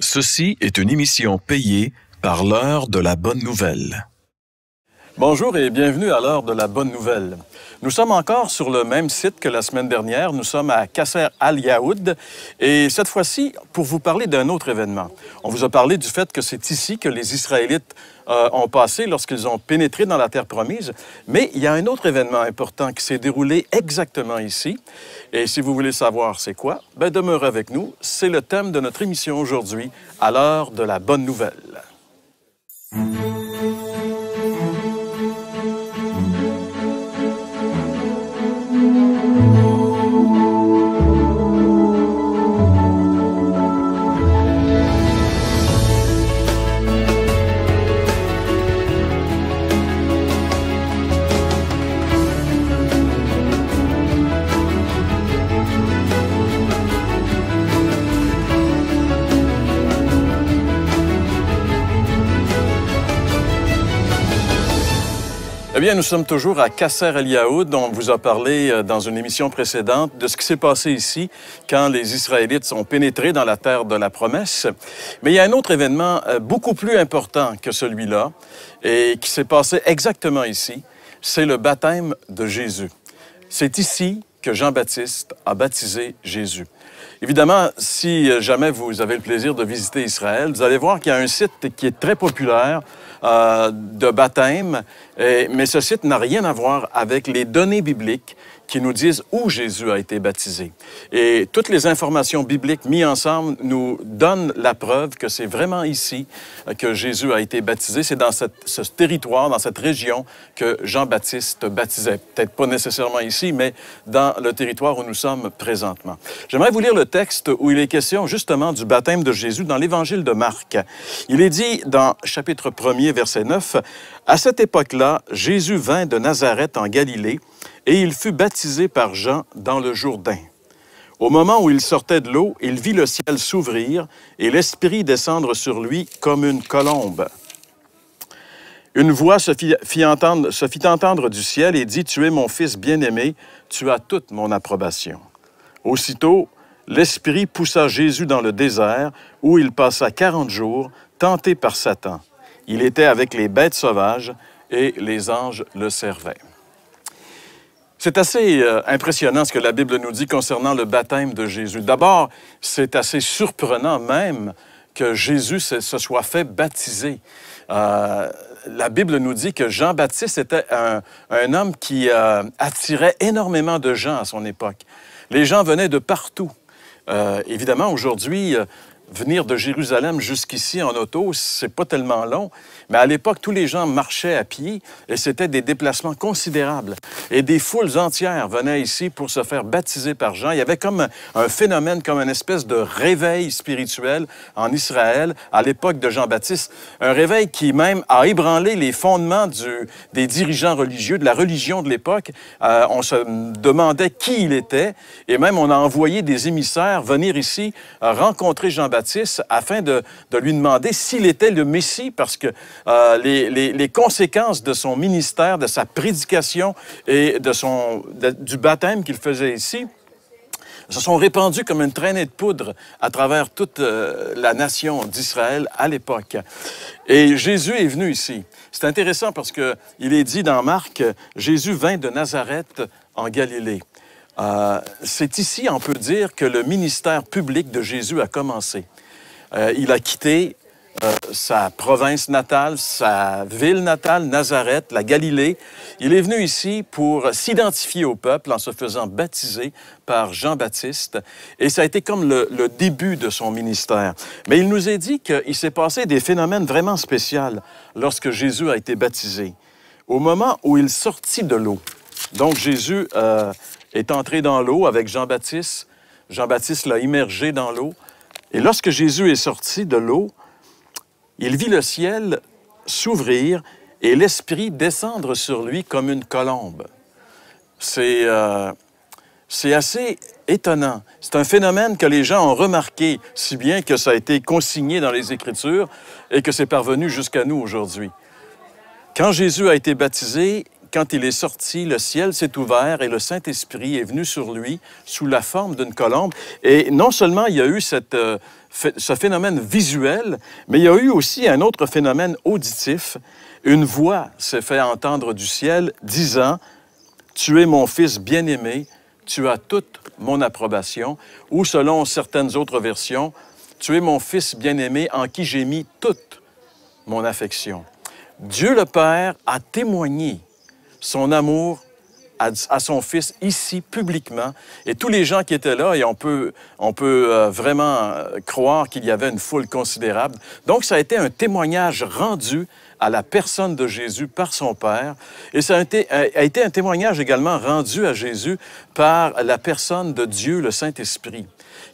Ceci est une émission payée par l'heure de la bonne nouvelle. Bonjour et bienvenue à l'heure de la bonne nouvelle. Nous sommes encore sur le même site que la semaine dernière. Nous sommes à Kasser Al yahoud et cette fois-ci pour vous parler d'un autre événement. On vous a parlé du fait que c'est ici que les Israélites euh, ont passé lorsqu'ils ont pénétré dans la terre promise, mais il y a un autre événement important qui s'est déroulé exactement ici. Et si vous voulez savoir c'est quoi, ben demeurez avec nous. C'est le thème de notre émission aujourd'hui, à l'heure de la bonne nouvelle. Eh bien, nous sommes toujours à Kasser El Yaoud, dont vous a parlé euh, dans une émission précédente de ce qui s'est passé ici quand les Israélites sont pénétrés dans la terre de la promesse. Mais il y a un autre événement euh, beaucoup plus important que celui-là et qui s'est passé exactement ici, c'est le baptême de Jésus. C'est ici que Jean-Baptiste a baptisé Jésus. Évidemment, si euh, jamais vous avez le plaisir de visiter Israël, vous allez voir qu'il y a un site qui est très populaire euh, de baptême. mais ce site n'a rien à voir avec les données bibliques qui nous disent où Jésus a été baptisé. Et toutes les informations bibliques mises ensemble nous donnent la preuve que c'est vraiment ici euh, que Jésus a été baptisé. C'est dans ce territoire, dans cette région que Jean-Baptiste baptisait. Peut-être pas nécessairement ici, mais dans le territoire où nous sommes présentement. J'aimerais vous lire le texte où il est question justement du baptême de Jésus dans l'Évangile de Marc. Il est dit dans chapitre 1 verset 9, À cette époque-là, Jésus vint de Nazareth en Galilée et il fut baptisé par Jean dans le Jourdain. Au moment où il sortait de l'eau, il vit le ciel s'ouvrir et l'Esprit descendre sur lui comme une colombe. Une voix se fit, entendre, entendre du ciel et dit, Tu es mon fils bien-aimé, tu as toute mon approbation. Aussitôt, l'Esprit poussa Jésus dans le désert, où il passa quarante jours, tenté par Satan. Il était avec les bêtes sauvages, et les anges le servaient. C'est assez euh, impressionnant ce que la Bible nous dit concernant le baptême de Jésus. D'abord, c'est assez surprenant même que Jésus se, soit fait baptiser. Euh, la Bible nous dit que Jean-Baptiste était un, homme qui euh, attirait énormément de gens à son époque. Les gens venaient de partout. évidemment, aujourd'hui, venir de Jérusalem jusqu'ici en auto, c'est pas tellement long. Mais à l'époque, tous les gens marchaient à pied et c'était des déplacements considérables. Et des foules entières venaient ici pour se faire baptiser par Jean. Il y avait comme un phénomène, comme une espèce de réveil spirituel en Israël à l'époque de Jean-Baptiste. Un réveil qui même a ébranlé les fondements du, des dirigeants religieux, de la religion de l'époque. Euh, on se demandait qui il était et même on a envoyé des émissaires venir ici euh, rencontrer Jean-Baptiste afin de, lui demander s'il était le Messie, parce que euh, les, conséquences de son ministère, de sa prédication et de son, du baptême qu'il faisait ici, se sont répandues comme une traînée de poudre à travers toute euh, la nation d'Israël à l'époque. Et Jésus est venu ici. C'est intéressant parce que il est dit dans Marc, Jésus vint de Nazareth en Galilée. Euh, c'est ici, on peut dire, que le ministère public de Jésus a commencé. Euh, il a quitté euh, sa province natale, sa ville natale, Nazareth, la Galilée. Il est venu ici pour s'identifier au peuple en se faisant baptiser par Jean-Baptiste. Et ça a été comme le, début de son ministère. Mais il nous est dit qu'il s'est passé des phénomènes vraiment spéciaux lorsque Jésus a été baptisé. Au moment où il sortit de l'eau, donc Jésus euh, est entré dans l'eau avec Jean-Baptiste. Jean-Baptiste l'a immergé dans l'eau. Et lorsque Jésus est sorti de l'eau, il vit le ciel s'ouvrir et l'Esprit descendre sur lui comme une colombe. Euh, c'est assez étonnant. C'est un phénomène que les gens ont remarqué, si bien que ça a été consigné dans les Écritures et que c'est parvenu jusqu'à nous aujourd'hui. Quand Jésus a été baptisé, quand il est sorti, le ciel s'est ouvert et le Saint-Esprit est venu sur lui sous la forme d'une colombe. Et non seulement il y a eu cette, euh, ce phénomène visuel, mais il y a eu aussi un autre phénomène auditif. Une voix s'est fait entendre du ciel disant, Tu es mon fils bien-aimé, tu as toute mon approbation, ou selon certaines autres versions, Tu es mon fils bien-aimé en qui j'ai mis toute mon affection. Dieu le Père a témoigné son amour à, son fils ici publiquement. Et tous les gens qui étaient là, et on peut, on peut euh, vraiment euh, croire qu'il y avait une foule considérable. Donc, ça a été un témoignage rendu à la personne de Jésus par son Père. Et ça a été, un témoignage également rendu à Jésus par la personne de Dieu, le Saint-Esprit.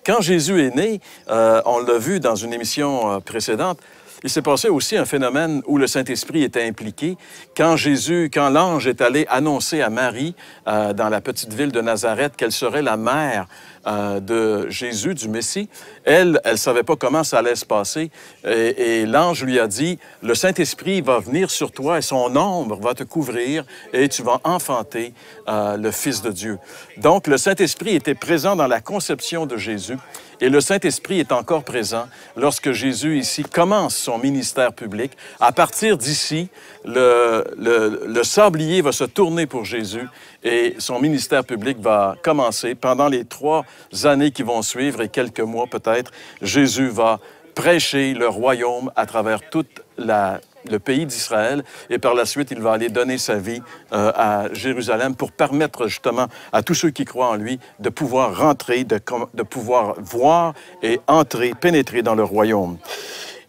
Quand Jésus est né, euh, on l'a vu dans une émission précédente, il s'est passé aussi un phénomène où le Saint-Esprit était impliqué. Quand Jésus, quand l'ange est allé annoncer à Marie euh, dans la petite ville de Nazareth qu'elle serait la mère euh, de Jésus, du Messie, elle, elle ne savait pas comment ça allait se passer. Et, l'ange lui a dit, le Saint-Esprit va venir sur toi et son ombre va te couvrir et tu vas enfanter euh, le Fils de Dieu. Donc le Saint-Esprit était présent dans la conception de Jésus et le Saint-Esprit est encore présent lorsque Jésus ici commence son ministère public. À partir d'ici, le, sablier va se tourner pour Jésus et son ministère public va commencer. Pendant les trois années qui vont suivre et quelques mois peut-être, Jésus va prêcher le royaume à travers tout le pays d'Israël et par la suite, il va aller donner sa vie euh, à Jérusalem pour permettre justement à tous ceux qui croient en lui de pouvoir rentrer, de, pouvoir voir et entrer, pénétrer dans le royaume.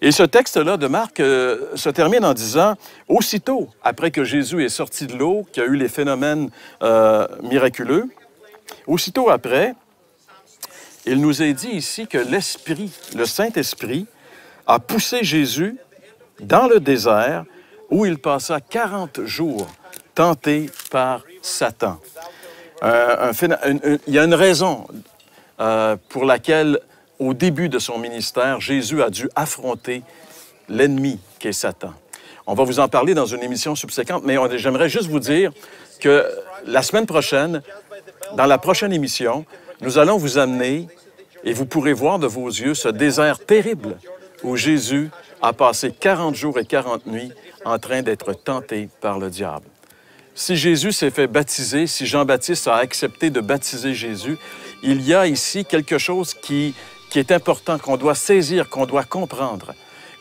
Et ce texte-là de Marc euh, se termine en disant, aussitôt après que Jésus est sorti de l'eau, qu'il y a eu les phénomènes euh, miraculeux, aussitôt après, il nous est dit ici que l'Esprit, le Saint-Esprit, a poussé Jésus dans le désert où il passa 40 jours tenté par Satan. Euh, il y a une raison euh, pour laquelle, au début de son ministère, Jésus a dû affronter l'ennemi qui Satan. On va vous en parler dans une émission subséquente, mais j'aimerais juste vous dire que la semaine prochaine, dans la prochaine émission, nous allons vous amener et vous pourrez voir de vos yeux ce désert terrible où Jésus a passé 40 jours et 40 nuits en train d'être tenté par le diable. Si Jésus s'est fait baptiser, si Jean-Baptiste a accepté de baptiser Jésus, il y a ici quelque chose qui, qui est important, qu'on doit saisir, qu'on doit comprendre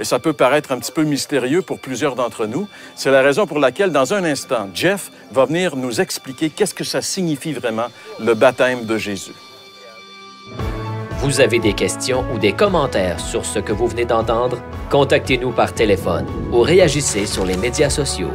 et ça peut paraître un petit peu mystérieux pour plusieurs d'entre nous. C'est la raison pour laquelle, dans un instant, Jeff va venir nous expliquer qu'est-ce que ça signifie vraiment le baptême de Jésus. Vous avez des questions ou des commentaires sur ce que vous venez d'entendre? Contactez-nous par téléphone ou réagissez sur les médias sociaux.